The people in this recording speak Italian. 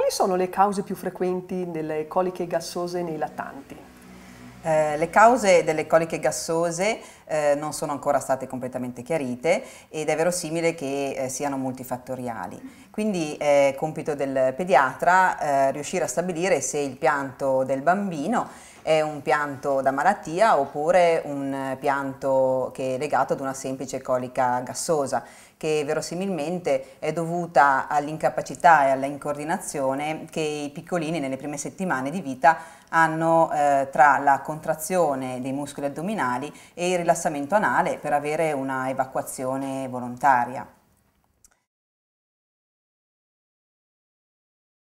Quali sono le cause più frequenti delle coliche gassose nei lattanti? Eh, le cause delle coliche gassose eh, non sono ancora state completamente chiarite ed è verosimile che eh, siano multifattoriali. Quindi eh, è compito del pediatra eh, riuscire a stabilire se il pianto del bambino è un pianto da malattia oppure un pianto che è legato ad una semplice colica gassosa che verosimilmente è dovuta all'incapacità e alla incoordinazione che i piccolini nelle prime settimane di vita hanno eh, tra la contrazione dei muscoli addominali e il rilassamento rilassamento anale per avere una evacuazione volontaria.